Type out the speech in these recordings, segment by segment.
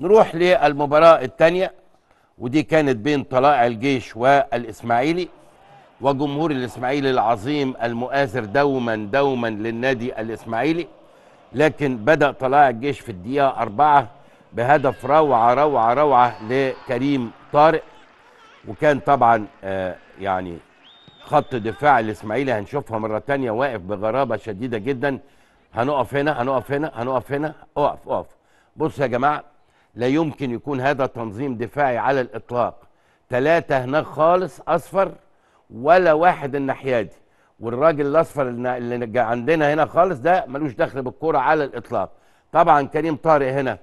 نروح للمباراة الثانية ودي كانت بين طلائع الجيش والإسماعيلي وجمهور الإسماعيلي العظيم المؤازر دوما دوما للنادي الإسماعيلي لكن بدأ طلائع الجيش في الدقيقة أربعة بهدف روعة روعة روعة لكريم طارق وكان طبعا آه يعني خط دفاع الإسماعيلي هنشوفها مرة تانية واقف بغرابة شديدة جدا هنقف هنا هنقف هنا هنقف هنا اقف اقف بص يا جماعة لا يمكن يكون هذا تنظيم دفاعي على الإطلاق ثلاثة هناك خالص أصفر ولا واحد الناحية دي والراجل الأصفر اللي عندنا هنا خالص ده ملوش دخل بالكرة على الإطلاق طبعا كريم طارق هنا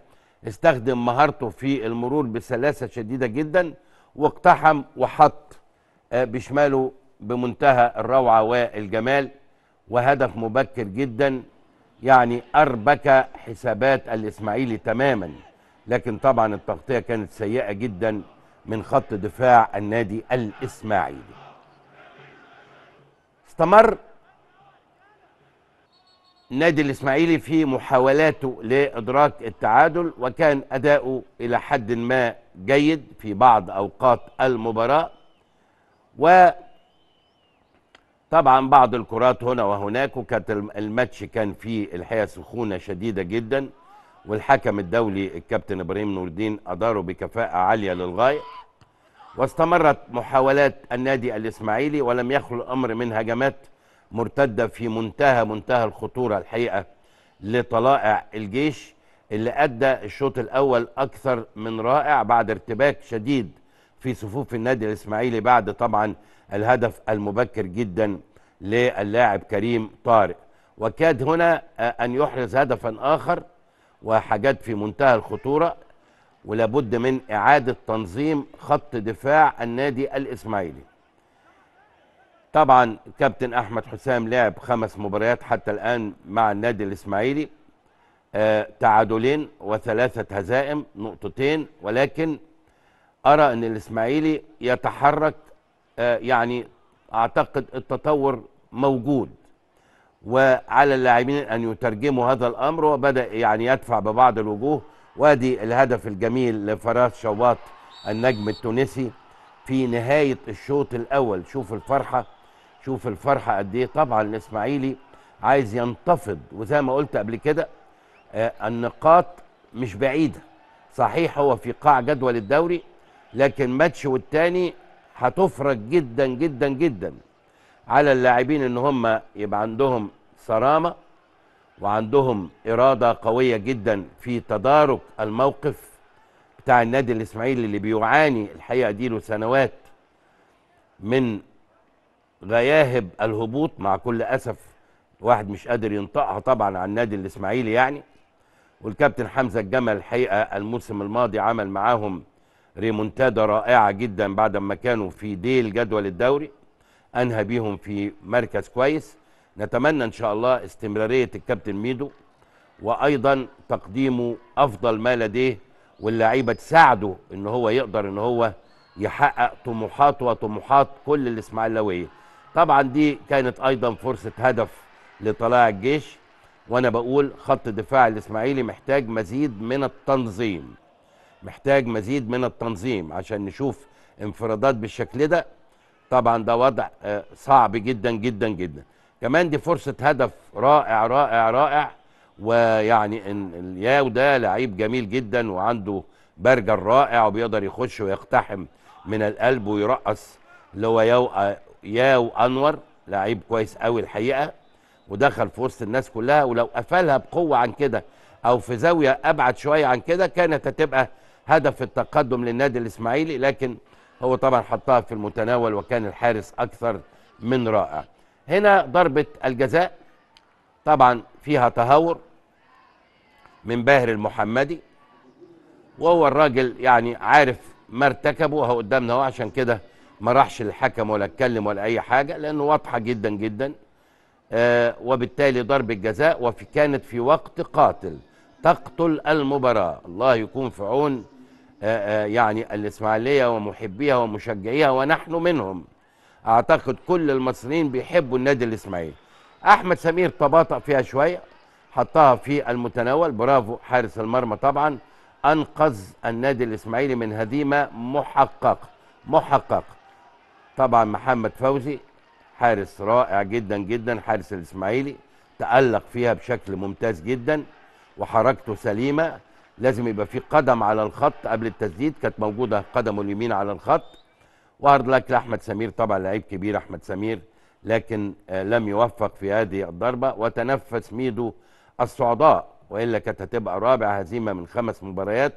استخدم مهارته في المرور بسلاسة شديدة جدا واقتحم وحط آه، بشماله بمنتهى الروعة والجمال وهدف مبكر جدا يعني أربك حسابات الإسماعيلي تماما لكن طبعا التغطيه كانت سيئه جدا من خط دفاع النادي الاسماعيلي استمر نادي الاسماعيلي في محاولاته لادراك التعادل وكان اداؤه الى حد ما جيد في بعض اوقات المباراه و طبعا بعض الكرات هنا وهناك وكانت الماتش كان فيه الحقيقه سخونه شديده جدا والحكم الدولي الكابتن ابراهيم نور الدين اداروا بكفاءه عاليه للغايه واستمرت محاولات النادي الاسماعيلي ولم يخلو الامر من هجمات مرتده في منتهى منتهى الخطوره الحقيقه لطلائع الجيش اللي ادى الشوط الاول اكثر من رائع بعد ارتباك شديد في صفوف النادي الاسماعيلي بعد طبعا الهدف المبكر جدا للاعب كريم طارق وكاد هنا ان يحرز هدفا اخر وحاجات في منتهى الخطورة ولابد من إعادة تنظيم خط دفاع النادي الإسماعيلي طبعا كابتن أحمد حسام لعب خمس مباريات حتى الآن مع النادي الإسماعيلي آه تعادلين وثلاثة هزائم نقطتين ولكن أرى أن الإسماعيلي يتحرك آه يعني أعتقد التطور موجود وعلى اللاعبين أن يترجموا هذا الأمر وبدأ يعني يدفع ببعض الوجوه وادي الهدف الجميل لفراس شواط النجم التونسي في نهاية الشوط الأول شوف الفرحة شوف الفرحة قد إيه طبعا الإسماعيلي عايز ينتفض وزي ما قلت قبل كده آه، النقاط مش بعيدة صحيح هو في قاع جدول الدوري لكن ماتش والتاني هتفرق جدا جدا جدا على اللاعبين ان هم يبقى عندهم صرامه وعندهم اراده قويه جدا في تدارك الموقف بتاع النادي الاسماعيلي اللي بيعاني الحقيقه دي له سنوات من غياهب الهبوط مع كل اسف واحد مش قادر ينطقها طبعا عن النادي الاسماعيلي يعني والكابتن حمزه الجمل الحقيقه الموسم الماضي عمل معاهم ريمونتادا رائعه جدا بعد ما كانوا في ديل جدول الدوري انهى بيهم في مركز كويس نتمنى ان شاء الله استمراريه الكابتن ميدو وايضا تقديمه افضل ما لديه واللعيبه تساعده ان هو يقدر ان هو يحقق طموحاته وطموحات كل الاسماعيلاويه طبعا دي كانت ايضا فرصه هدف لطلاع الجيش وانا بقول خط دفاع الاسماعيلي محتاج مزيد من التنظيم محتاج مزيد من التنظيم عشان نشوف انفرادات بالشكل ده طبعا ده وضع آه، صعب جدا جدا جدا كمان دي فرصه هدف رائع رائع رائع ويعني الياو ده لعيب جميل جدا وعنده برجر رائع وبيقدر يخش ويقتحم من القلب ويرقص اللي هو ياو آه، ياو انور لعيب كويس قوي الحقيقه ودخل في وسط الناس كلها ولو قفلها بقوه عن كده او في زاويه ابعد شويه عن كده كانت هتبقى هدف التقدم للنادي الاسماعيلي لكن هو طبعا حطها في المتناول وكان الحارس اكثر من رائع هنا ضربه الجزاء طبعا فيها تهور من باهر المحمدي وهو الراجل يعني عارف ما ارتكبه وهو قدامنا اهو عشان كده ما راحش للحكم ولا اتكلم ولا اي حاجه لانه واضحه جدا جدا آه وبالتالي ضرب الجزاء وكانت في وقت قاتل تقتل المباراه الله يكون في عون آه، آه، يعني الإسماعيلية ومحبيها ومشجعيها ونحن منهم أعتقد كل المصريين بيحبوا النادي الإسماعيلي أحمد سمير تباطأ فيها شوية حطها في المتناول برافو حارس المرمى طبعا أنقذ النادي الإسماعيلي من هزيمة محققة محققة طبعا محمد فوزي حارس رائع جدا جدا حارس الإسماعيلي تألق فيها بشكل ممتاز جدا وحركته سليمة لازم يبقى في قدم على الخط قبل التسديد كانت موجوده قدمه اليمين على الخط وعرض لك لاحمد سمير طبعا لعيب كبير احمد سمير لكن آه، لم يوفق في هذه الضربه وتنفس ميدو الصعداء والا كانت هتبقى رابع هزيمه من خمس مباريات